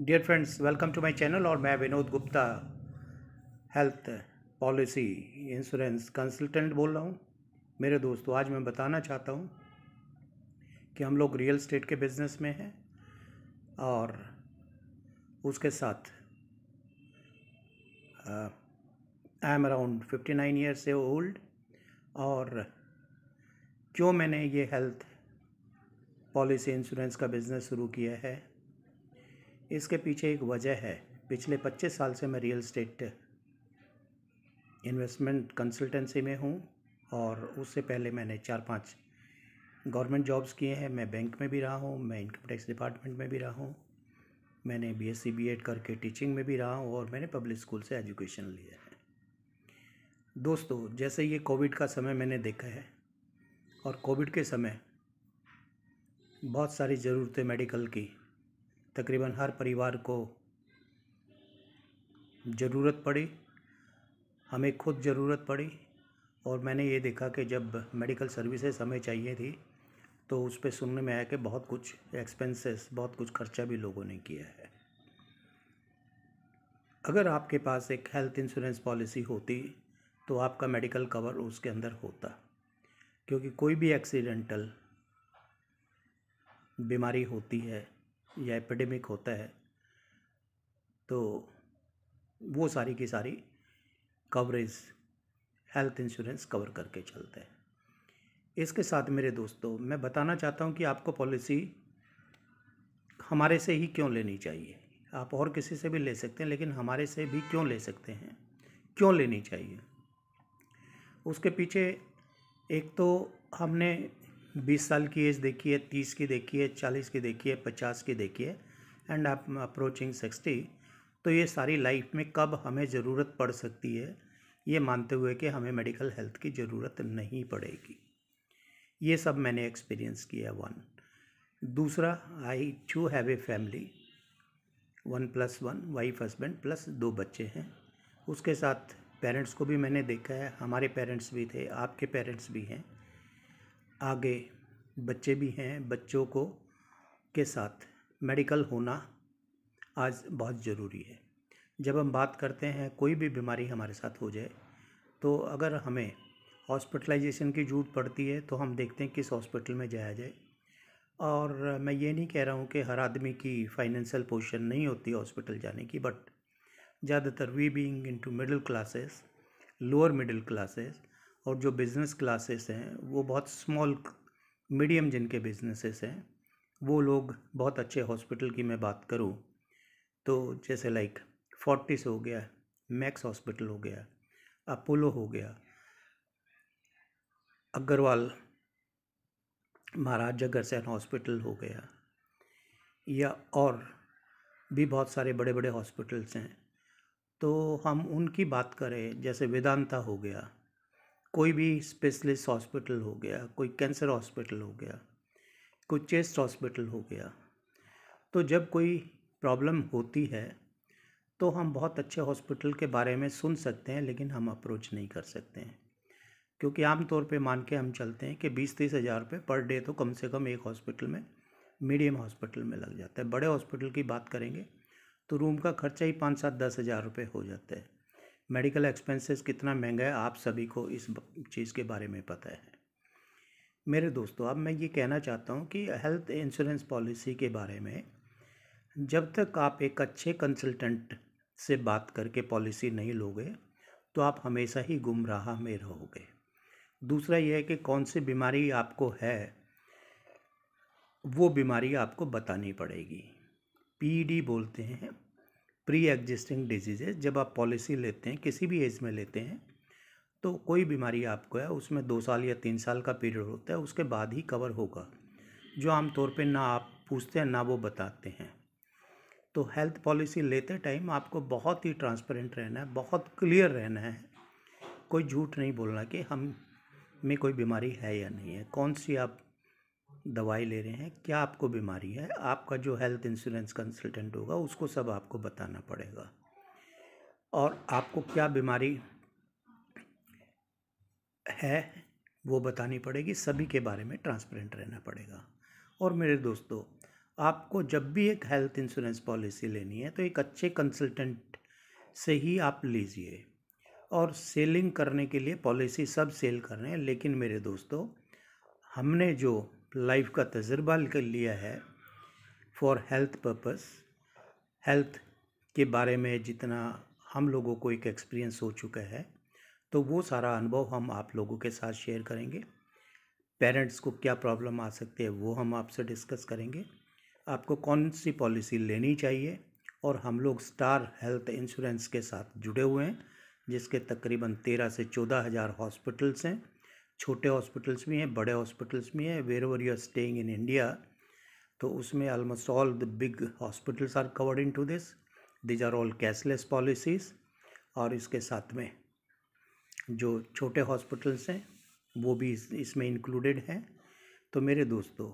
dear friends welcome to my channel और मैं Vinod Gupta health policy insurance consultant बोल रहा हूँ मेरे दोस्तों आज मैं बताना चाहता हूँ कि हम लोग रियल स्टेट के बिज़नेस में हैं और उसके साथ I am around fifty nine year से ओल्ड और क्यों मैंने ये हेल्थ पॉलिसी इंश्योरेंस का बिज़नेस शुरू किया है इसके पीछे एक वजह है पिछले 25 साल से मैं रियल स्टेट इन्वेस्टमेंट कंसल्टेंसी में हूँ और उससे पहले मैंने चार पांच गवर्नमेंट जॉब्स किए हैं मैं बैंक में भी रहा हूँ मैं इनकम टैक्स डिपार्टमेंट में भी रहा हूँ मैंने बीएससी बीएड करके टीचिंग में भी रहा हूँ और मैंने पब्लिक स्कूल से एजुकेशन लिया है दोस्तों जैसे ये कोविड का समय मैंने देखा है और कोविड के समय बहुत सारी ज़रूरतें मेडिकल की तकरीबन हर परिवार को ज़रूरत पड़ी हमें खुद ज़रूरत पड़ी और मैंने ये देखा कि जब मेडिकल सर्विसेज हमें चाहिए थी तो उस पर सुनने में आया कि बहुत कुछ एक्सपेंसेस बहुत कुछ खर्चा भी लोगों ने किया है अगर आपके पास एक हेल्थ इंश्योरेंस पॉलिसी होती तो आपका मेडिकल कवर उसके अंदर होता क्योंकि कोई भी एक्सीडेंटल बीमारी होती है या एपिडेमिक होता है तो वो सारी की सारी कवरेज हेल्थ इंश्योरेंस कवर करके चलते हैं इसके साथ मेरे दोस्तों मैं बताना चाहता हूँ कि आपको पॉलिसी हमारे से ही क्यों लेनी चाहिए आप और किसी से भी ले सकते हैं लेकिन हमारे से भी क्यों ले सकते हैं क्यों लेनी चाहिए उसके पीछे एक तो हमने बीस साल की एज देखिए तीस की देखिए चालीस की देखिए पचास की देखिए एंड आप अप्रोचिंग सिक्सटी तो ये सारी लाइफ में कब हमें ज़रूरत पड़ सकती है ये मानते हुए कि हमें मेडिकल हेल्थ की ज़रूरत नहीं पड़ेगी ये सब मैंने एक्सपीरियंस किया वन दूसरा I too have a family one plus one wife husband plus दो बच्चे हैं उसके साथ पेरेंट्स को भी मैंने देखा है हमारे पेरेंट्स भी थे आपके पेरेंट्स भी हैं आगे बच्चे भी हैं बच्चों को के साथ मेडिकल होना आज बहुत ज़रूरी है जब हम बात करते हैं कोई भी बीमारी हमारे साथ हो जाए तो अगर हमें हॉस्पिटलाइजेशन की जरूरत पड़ती है तो हम देखते हैं किस हॉस्पिटल में जाया जाए और मैं ये नहीं कह रहा हूँ कि हर आदमी की फाइनेंशियल पोजिशन नहीं होती हॉस्पिटल जाने की बट ज़्यादातर we into middle classes lower middle classes और जो बिज़नेस क्लासेस हैं वो बहुत स्मॉल मीडियम जिनके बिज़नेसेस हैं वो लोग बहुत अच्छे हॉस्पिटल की मैं बात करूँ तो जैसे लाइक फोर्टिस हो गया मैक्स हॉस्पिटल हो गया अपोलो हो गया अग्रवाल महाराज जगरसैन हॉस्पिटल हो गया या और भी बहुत सारे बड़े बड़े हॉस्पिटल्स हैं तो हम उनकी बात करें जैसे वेदांता हो गया कोई भी स्पेशलिस्ट हॉस्पिटल हो गया कोई कैंसर हॉस्पिटल हो गया कोई चेस्ट हॉस्पिटल हो गया तो जब कोई प्रॉब्लम होती है तो हम बहुत अच्छे हॉस्पिटल के बारे में सुन सकते हैं लेकिन हम अप्रोच नहीं कर सकते हैं क्योंकि आम तौर पे मान के हम चलते हैं कि बीस तीस हज़ार रुपये पर डे तो कम से कम एक हॉस्पिटल में मीडियम हॉस्पिटल में लग जाता है बड़े हॉस्पिटल की बात करेंगे तो रूम का खर्चा ही पाँच सात दस हज़ार रुपये हो जाता है मेडिकल एक्सपेंसेस कितना महंगा है आप सभी को इस चीज़ के बारे में पता है मेरे दोस्तों अब मैं ये कहना चाहता हूँ कि हेल्थ इंश्योरेंस पॉलिसी के बारे में जब तक आप एक अच्छे कंसल्टेंट से बात करके पॉलिसी नहीं लोगे तो आप हमेशा ही गुमराह में रहोगे दूसरा यह है कि कौन सी बीमारी आपको है वो बीमारी आपको बतानी पड़ेगी पीडी e बोलते हैं प्री एग्जिस्टिंग डिजीज़ेज जब आप पॉलिसी लेते हैं किसी भी एज में लेते हैं तो कोई बीमारी आपको है उसमें दो साल या तीन साल का पीरियड होता है उसके बाद ही कवर होगा जो आमतौर पर ना आप पूछते हैं ना वो बताते हैं तो हेल्थ पॉलिसी लेते टाइम आपको बहुत ही ट्रांसपेरेंट रहना है बहुत क्लियर रहना है कोई झूठ नहीं बोलना कि हम में कोई बीमारी है या नहीं है कौन सी आप दवाई ले रहे हैं क्या आपको बीमारी है आपका जो हेल्थ इंश्योरेंस कंसल्टेंट होगा उसको सब आपको बताना पड़ेगा और आपको क्या बीमारी है वो बतानी पड़ेगी सभी के बारे में ट्रांसपेरेंट रहना पड़ेगा और मेरे दोस्तों आपको जब भी एक हेल्थ इंश्योरेंस पॉलिसी लेनी है तो एक अच्छे कंसल्टेंट से ही आप लीजिए और सेलिंग करने के लिए पॉलिसी सब सेल कर रहे हैं लेकिन मेरे दोस्तों हमने जो लाइफ का तजर्बा कर लिया है फॉर हेल्थ पर्पस हेल्थ के बारे में जितना हम लोगों को एक एक्सपीरियंस हो चुका है तो वो सारा अनुभव हम आप लोगों के साथ शेयर करेंगे पेरेंट्स को क्या प्रॉब्लम आ सकती है वो हम आपसे डिस्कस करेंगे आपको कौन सी पॉलिसी लेनी चाहिए और हम लोग स्टार हेल्थ इंश्योरेंस के साथ जुड़े हुए हैं जिसके तकरीबन तेरह से चौदह हज़ार हॉस्पिटल्स हैं छोटे हॉस्पिटल्स भी हैं बड़े हॉस्पिटल्स भी हैं wherever you are staying in India तो उसमें almost all the big hospitals are covered into this these are all cashless policies और इसके साथ में जो छोटे हॉस्पिटल्स हैं वो भी इस, इसमें इंक्लूडेड हैं तो मेरे दोस्तों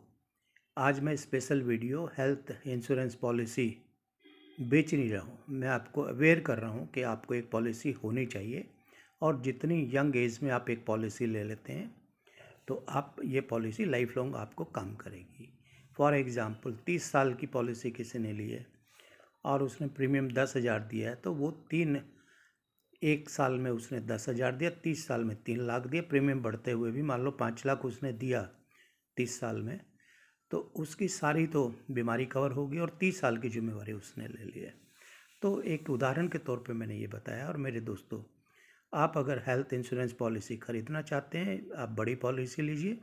आज मैं special video health insurance policy बेच नहीं रहा हूँ मैं आपको अवेयर कर रहा हूँ कि आपको एक पॉलिसी होनी चाहिए और जितनी यंग एज में आप एक पॉलिसी ले लेते हैं तो आप ये पॉलिसी लाइफ लॉन्ग आपको काम करेगी फॉर एग्ज़ाम्पल तीस साल की पॉलिसी किसी ने ली है और उसने प्रीमियम दस हज़ार दिया है तो वो तीन एक साल में उसने दस हज़ार दिया तीस साल में तीन लाख दिया प्रीमियम बढ़ते हुए भी मान लो पाँच लाख उसने दिया तीस साल में तो उसकी सारी तो बीमारी कवर होगी और तीस साल की जिम्मेवारी उसने ले ली है तो एक उदाहरण के तौर पे मैंने ये बताया और मेरे दोस्तों आप अगर हेल्थ इंश्योरेंस पॉलिसी ख़रीदना चाहते हैं आप बड़ी पॉलिसी लीजिए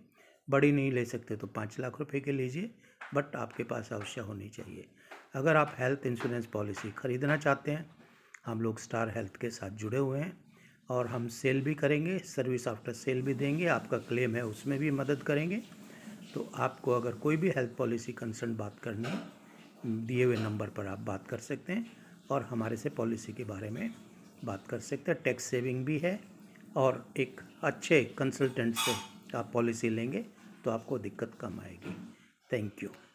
बड़ी नहीं ले सकते तो पाँच लाख रुपए के लीजिए बट आपके पास अवश्य होनी चाहिए अगर आप हेल्थ इंश्योरेंस पॉलिसी ख़रीदना चाहते हैं हम लोग स्टार हेल्थ के साथ जुड़े हुए हैं और हम सेल भी करेंगे सर्विस आफ्टर सेल भी देंगे आपका क्लेम है उसमें भी मदद करेंगे तो आपको अगर कोई भी हेल्थ पॉलिसी कंसर्न बात करनी दिए हुए नंबर पर आप बात कर सकते हैं और हमारे से पॉलिसी के बारे में बात कर सकते हैं टैक्स सेविंग भी है और एक अच्छे कंसल्टेंट से आप पॉलिसी लेंगे तो आपको दिक्कत कम आएगी थैंक यू